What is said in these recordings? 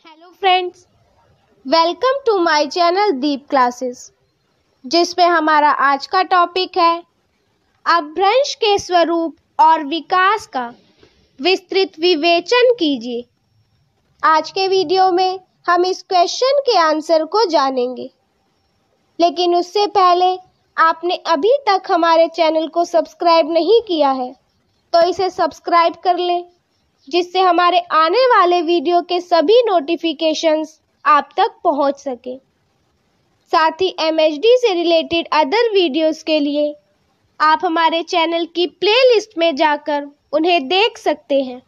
hello friends welcome to my channel Deep classes जिसमें हमारा आज का टॉपिक है अभ्रंश के स्वरूप और विकास का विस्तृत विवेचन कीजिए आज के वीडियो में हम इस क्वेश्चन के आंसर को जानेंगे लेकिन उससे पहले आपने अभी तक हमारे चैनल को सब्सक्राइब नहीं किया है तो इसे सब्सक्राइब कर लें जिससे हमारे आने वाले वीडियो के सभी नोटिफिकेशंस आप तक पहुंच सके साथ ही एम से रिलेटेड अदर वीडियोस के लिए आप हमारे चैनल की प्लेलिस्ट में जाकर उन्हें देख सकते हैं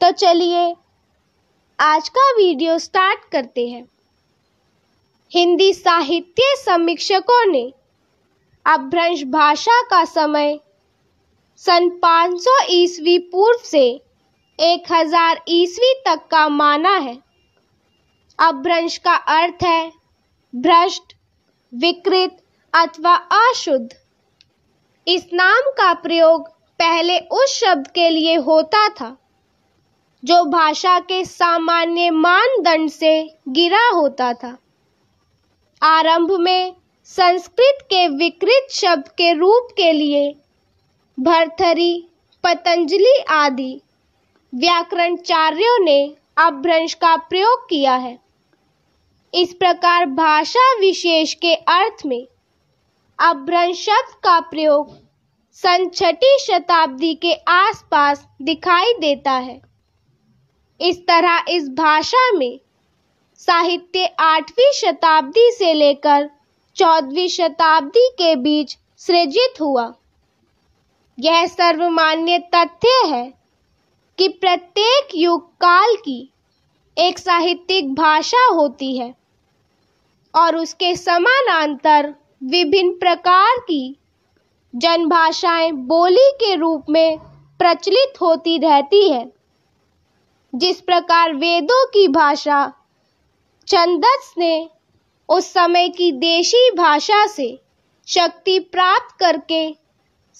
तो चलिए आज का वीडियो स्टार्ट करते हैं हिंदी साहित्य समीक्षकों ने अपभ्रंश भाषा का समय सन 500 ईस्वी पूर्व से 1000 ईस्वी तक का माना है अपभ्रंश का अर्थ है भ्रष्ट विकृत अथवा अशुद्ध इस नाम का प्रयोग पहले उस शब्द के लिए होता था जो भाषा के सामान्य मानदंड से गिरा होता था आरंभ में संस्कृत के विकृत शब्द के रूप के लिए भरथरी पतंजलि आदि व्याकरणचार्यों ने अपभ्रंश का प्रयोग किया है इस प्रकार भाषा विशेष के अर्थ में अपभ्रंश शब्द का प्रयोग सन छठी शताब्दी के आसपास दिखाई देता है इस तरह इस भाषा में साहित्य आठवीं शताब्दी से लेकर चौदवी शताब्दी के बीच सृजित हुआ यह सर्वमान्य तथ्य है कि प्रत्येक युग काल की एक साहित्यिक भाषा होती है और उसके समानांतर विभिन्न प्रकार की जनभाषाएं बोली के रूप में प्रचलित होती रहती है जिस प्रकार वेदों की भाषा छंदस ने उस समय की देशी भाषा से शक्ति प्राप्त करके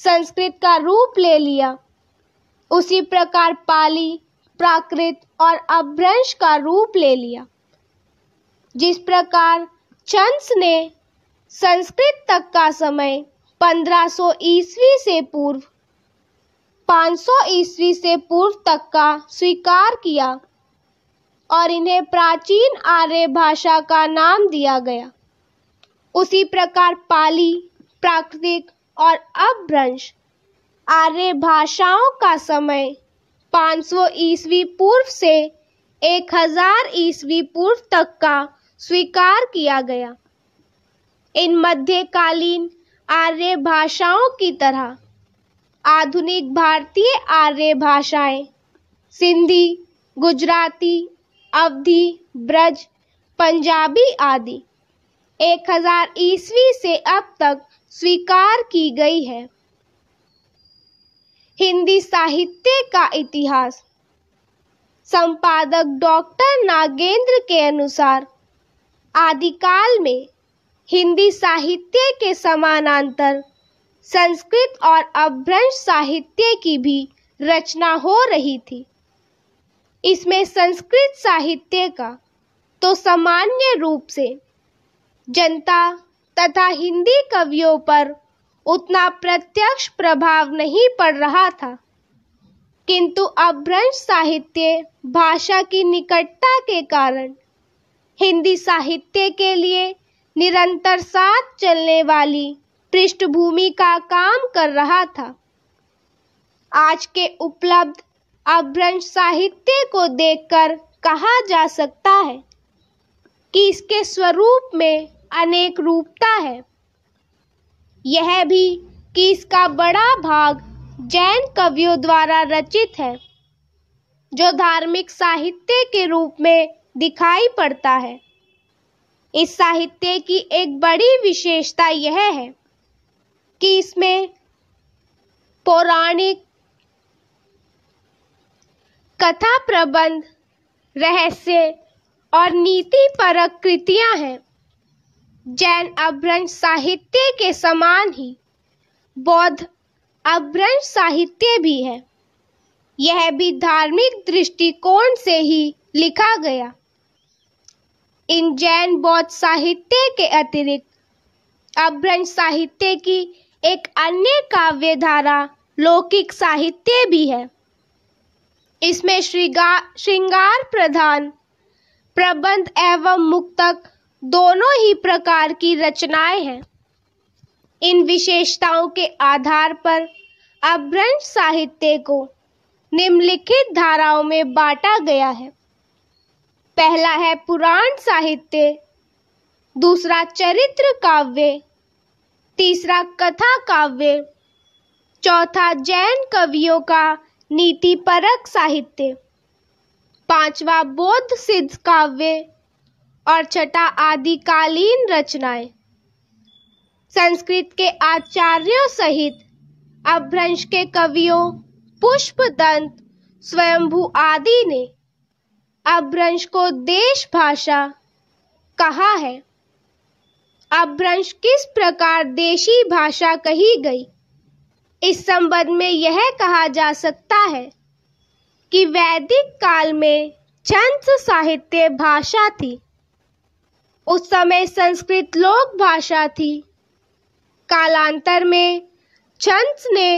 संस्कृत का रूप ले लिया उसी प्रकार पाली प्राकृत और अभ्रंश का रूप ले लिया जिस प्रकार चंस ने संस्कृत तक का समय 1500 ईस्वी से पूर्व 500 ईस्वी से पूर्व तक का स्वीकार किया और इन्हें प्राचीन आर्य भाषा का नाम दिया गया उसी प्रकार पाली प्राकृतिक और अपभ्रंश आर्य भाषाओं का समय 500 ईसवी पूर्व से 1000 ईसवी पूर्व तक का स्वीकार किया गया इन मध्यकालीन आर्य भाषाओं की तरह आधुनिक भारतीय आर्य भाषाएं सिंधी गुजराती अवधि ब्रज पंजाबी आदि 1000 ईस्वी से अब तक स्वीकार की गई है हिंदी साहित्य का इतिहास संपादक डॉक्टर नागेंद्र के अनुसार आदिकाल में हिंदी साहित्य के समानांतर संस्कृत और अभ्रंश साहित्य की भी रचना हो रही थी इसमें संस्कृत साहित्य का तो सामान्य रूप से जनता तथा हिंदी कवियों पर उतना प्रत्यक्ष प्रभाव नहीं पड़ रहा था किंतु अभ्रंश साहित्य भाषा की निकटता के कारण हिंदी साहित्य के लिए निरंतर साथ चलने वाली पृष्ठभूमि का काम कर रहा था आज के उपलब्ध अभ्रंश साहित्य को देखकर कहा जा सकता है कि इसके स्वरूप में अनेक रूपता है यह भी कि इसका बड़ा भाग जैन कवियों द्वारा रचित है जो धार्मिक साहित्य के रूप में दिखाई पड़ता है इस साहित्य की एक बड़ी विशेषता यह है कि इसमें पौराणिक कथा प्रबंध रहस्य और नीति पर कृतियाँ हैं जैन अभ्रंश साहित्य के समान ही बौद्ध अभ्रंश साहित्य भी है यह भी धार्मिक दृष्टिकोण से ही लिखा गया इन जैन बौद्ध साहित्य के अतिरिक्त अभ्रंश साहित्य की एक अन्य काव्य धारा लौकिक साहित्य भी है इसमें श्रृंगार प्रधान प्रबंध एवं मुक्तक दोनों ही प्रकार की रचनाएं हैं इन विशेषताओं के आधार पर अभ्रंश साहित्य को निम्नलिखित धाराओं में बांटा गया है पहला है पुराण साहित्य दूसरा चरित्र काव्य तीसरा कथा काव्य चौथा जैन कवियों का नीति परक साहित्य पांचवा बौद्ध सिद्ध काव्य और छठा आदिकालीन रचनाएं संस्कृत के आचार्यों सहित अभ्रंश के कवियों पुष्प दंत स्वयंभू आदि ने अभ्रंश को देश भाषा कहा है अभ्रंश किस प्रकार देशी भाषा कही गई इस संबंध में यह कहा जा सकता है कि वैदिक काल में छंद साहित्य भाषा थी उस समय संस्कृत लोक भाषा थी कालांतर में छंद ने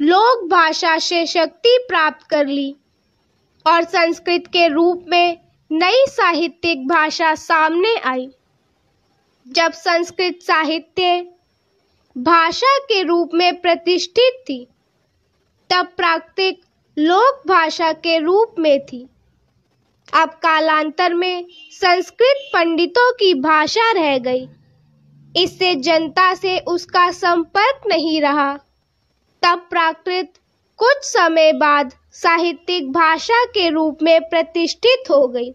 लोक भाषा से शक्ति प्राप्त कर ली और संस्कृत के रूप में नई साहित्यिक भाषा सामने आई जब संस्कृत साहित्य भाषा के रूप में प्रतिष्ठित थी तब प्राकृतिक लोक भाषा के रूप में थी अब कालांतर में संस्कृत पंडितों की भाषा रह गई इससे जनता से उसका संपर्क नहीं रहा तब प्राकृत कुछ समय बाद साहित्यिक भाषा के रूप में प्रतिष्ठित हो गई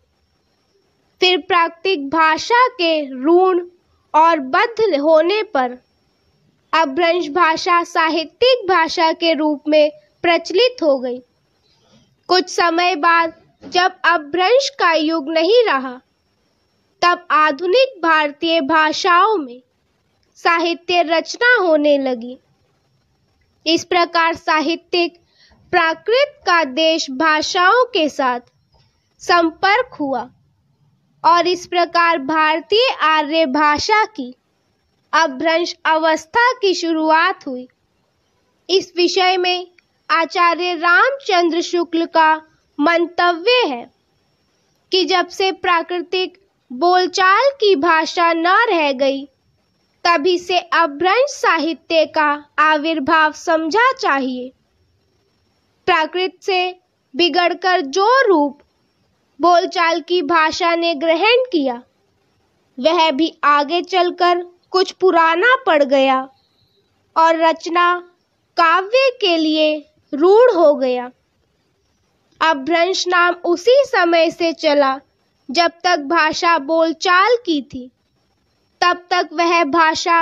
फिर प्राकृतिक भाषा के ऋण और बद्ध होने पर अभ्रंश भाषा साहित्यिक भाषा के रूप में प्रचलित हो गई कुछ समय बाद जब अभ्रंश का युग नहीं रहा तब आधुनिक भारतीय भाषाओं में साहित्य रचना होने लगी इस प्रकार साहित्यिक प्राकृत का देश भाषाओं के साथ संपर्क हुआ और इस प्रकार भारतीय आर्य भाषा की अभ्रंश अवस्था की शुरुआत हुई इस विषय में आचार्य रामचंद्र शुक्ल का मंतव्य है कि जब से प्राकृतिक बोलचाल की भाषा न रह गई तभी से अभ्रंश साहित्य का आविर्भाव समझा चाहिए प्राकृत से बिगड़कर जो रूप बोलचाल की भाषा ने ग्रहण किया वह भी आगे चलकर कुछ पुराना पड़ गया और रचना काव्य के लिए रूढ़ हो गया अब भ्रंश नाम उसी समय से चला जब तक भाषा बोलचाल की थी तब तक वह भाषा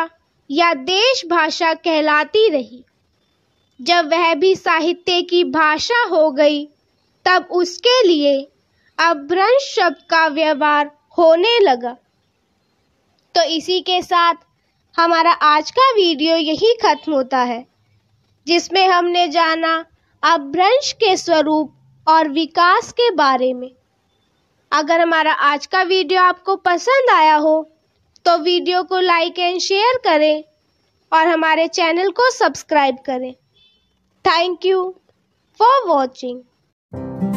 या देश भाषा कहलाती रही जब वह भी साहित्य की भाषा हो गई तब उसके लिए अभ्रंश शब्द का व्यवहार होने लगा तो इसी के साथ हमारा आज का वीडियो यही खत्म होता है जिसमें हमने जाना अभ्रंश के स्वरूप और विकास के बारे में अगर हमारा आज का वीडियो आपको पसंद आया हो तो वीडियो को लाइक एंड शेयर करें और हमारे चैनल को सब्सक्राइब करें थैंक यू फॉर वॉचिंग